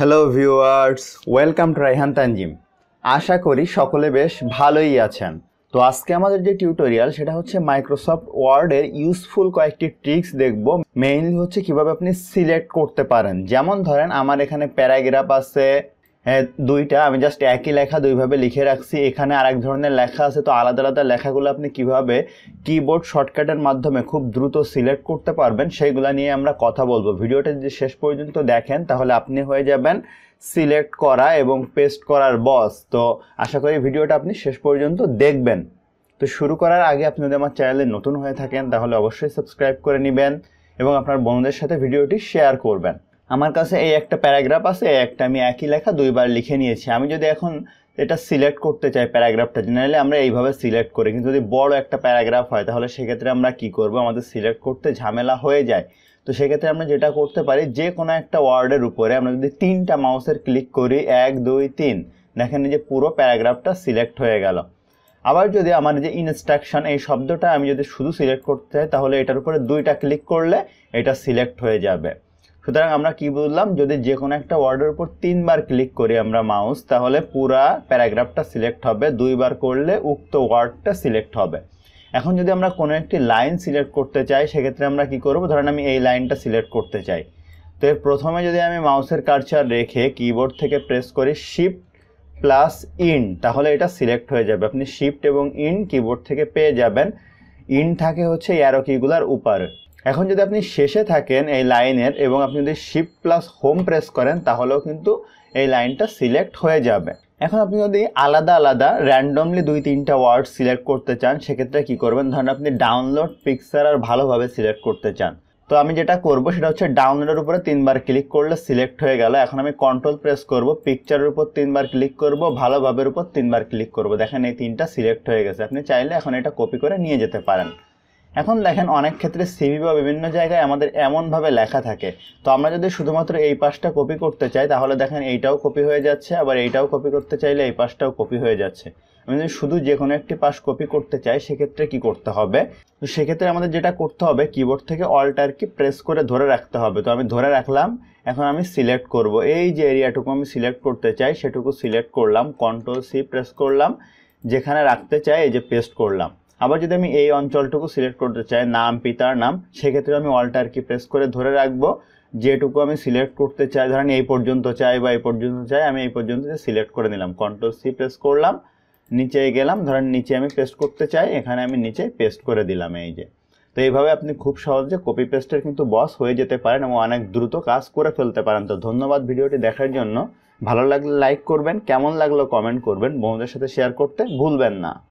hello viewers welcome to Raihan Tanzim আশা করি সকলে বেশ ভালোই আছেন তো আজকে আমাদের যে টিউটোরিয়াল সেটা হচ্ছে মাইক্রোসফট ওয়ার্ডের ইউজফুল কয়েকটি ট্রিক্স দেখব মেইনলি হচ্ছে কিভাবে আপনি সিলেক্ট করতে পারেন যেমন ধরেন আমার এখানে প্যারাগ্রাফ আছে হ্যাঁ, দুইটা আমি জাস্ট একই লেখা দুইভাবে লিখে রাখছি এখানে আরেক ধরনের লেখা আছে তো আলাদা আলাদা লেখাগুলো আপনি কিভাবে কিবোর্ড শর্টকাটের মাধ্যমে খুব দ্রুত সিলেক্ট করতে পারবেন সেইগুলো নিয়ে আমরা কথা বলবো ভিডিওটা যদি শেষ পর্যন্ত দেখেন তাহলে আপনি হয়ে যাবেন সিলেক্ট করা এবং পেস্ট করার বস তো আশা করি ভিডিওটা আপনি শেষ পর্যন্ত দেখবেন তো শুরু করার আগে আপনি যদি আমার চ্যানেলে নতুন হয়ে থাকেন তাহলে অবশ্যই সাবস্ক্রাইব করে নেবেন এবং আপনার বন্ধুদের সাথে ভিডিওটি শেয়ার করবেন আমার কাছে এই একটা প্যারাগ্রাফ আছে এই একটা আমি একই লেখা দুইবার লিখে নিয়েছি আমি যদি এখন এটা সিলেক্ট করতে চাই প্যারাগ্রাফটা জেনারেলি আমরা এইভাবে সিলেক্ট করি কিন্তু যদি বড় একটা প্যারাগ্রাফ হয় তাহলে সেক্ষেত্রে আমরা কি করব আমাদের সিলেক্ট করতে ঝামেলা হয়ে যায় তো সেক্ষেত্রে আমরা যেটা করতে পারি যে কোনো একটা ওয়ার্ডের উপরে আমরা যদি তিনটা মাউসের ক্লিক করি এক দুই তিন দেখেন যে পুরো প্যারাগ্রাফটা সিলেক্ট হয়ে গেল আবার যদি আমার যে ইনস্ট্রাকশন এই শব্দটা আমি যদি শুধু সিলেক্ট করতে চাই তাহলে এটার উপরে দুইটা ক্লিক করলে এটা সিলেক্ট হয়ে যাবে সুতরাং আমরা কি বললাম যদি যে কোনো একটা ওয়ার্ডের উপর তিনবার ক্লিক করি আমরা মাউস তাহলে পুরা প্যারাগ্রাফটা সিলেক্ট হবে দুইবার করলে উক্ত ওয়ার্ডটা সিলেক্ট হবে এখন যদি আমরা কোনো একটি লাইন সিলেক্ট করতে চাই সেক্ষেত্রে আমরা কি করব ধরেন আমি এই লাইনটা সিলেক্ট করতে চাই তো এর প্রথমে যদি আমি মাউসের কারচার রেখে কিবোর্ড থেকে প্রেস করি শিফট প্লাস ইন তাহলে এটা সিলেক্ট হয়ে যাবে আপনি শিফট এবং ইন কিবোর্ড থেকে পেয়ে যাবেন ইন থাকে হচ্ছে অ্যারো কিগুলার উপর এখন যদি আপনি শেষে থাকেন এই লাইনের এবং আপনি যদি শিপ প্লাস হোম প্রেস করেন তাহলেও কিন্তু এই লাইনটা সিলেক্ট হয়ে যাবে এখন আপনি যদি আলাদা আলাদা র্যান্ডমলি দুই তিনটা ওয়ার্ড সিলেক্ট করতে চান সেক্ষেত্রে কি করবেন ধরেন আপনি ডাউনলোড পিকচার আর ভালোভাবে সিলেক্ট করতে চান তো আমি যেটা করব সেটা হচ্ছে ডাউনলোডের উপরে তিনবার ক্লিক করলে সিলেক্ট হয়ে গেল এখন আমি কন্ট্রোল প্রেস করব পিকচারের উপর তিনবার ক্লিক করব ভালোভাবের উপর তিনবার ক্লিক করব দেখেন এই তিনটা সিলেক্ট হয়ে গেছে আপনি চাইলে এখন এটা কপি করে নিয়ে যেতে পারেন এখন দেখেন অনেক ক্ষেত্রে সিভি বা বিভিন্ন জায়গায় আমাদের এমনভাবে লেখা থাকে তো আমরা যদি শুধুমাত্র এই পাশটা কপি করতে চাই তাহলে দেখেন এইটাও কপি হয়ে যাচ্ছে আবার এইটাও কপি করতে চাইলে এই পাশটাও কপি হয়ে যাচ্ছে আমি যদি শুধু যে কোনো একটি পাশ কপি করতে চাই সেক্ষেত্রে কি করতে হবে তো সেক্ষেত্রে আমাদের যেটা করতে হবে কিবোর্ড থেকে অল্টার কি প্রেস করে ধরে রাখতে হবে তো আমি ধরে রাখলাম এখন আমি সিলেক্ট করব এই যে এরিয়াটুকু আমি সিলেক্ট করতে চাই সেটুকু সিলেক্ট করলাম কন্ট্রোল সি প্রেস করলাম যেখানে রাখতে চাই এই যে পেস্ট করলাম আবার যদি আমি এই অঞ্চলটুকু সিলেক্ট করতে চাই নাম পিতার নাম সেক্ষেত্রে আমি অল্টার কি প্রেস করে ধরে রাখবো যেটুকু আমি সিলেক্ট করতে চাই ধরেন এই পর্যন্ত চাই বা এই পর্যন্ত চাই আমি এই পর্যন্ত সিলেক্ট করে নিলাম কন্ট্রোল সি প্রেস করলাম নিচে গেলাম ধরেন নিচে আমি পেস্ট করতে চাই এখানে আমি নিচে পেস্ট করে দিলাম এই যে তো এইভাবে আপনি খুব সহজে কপি পেস্টের কিন্তু বস হয়ে যেতে পারেন এবং অনেক দ্রুত কাজ করে ফেলতে পারেন তো ধন্যবাদ ভিডিওটি দেখার জন্য ভালো লাগলে লাইক করবেন কেমন লাগলো কমেন্ট করবেন বন্ধুদের সাথে শেয়ার করতে ভুলবেন না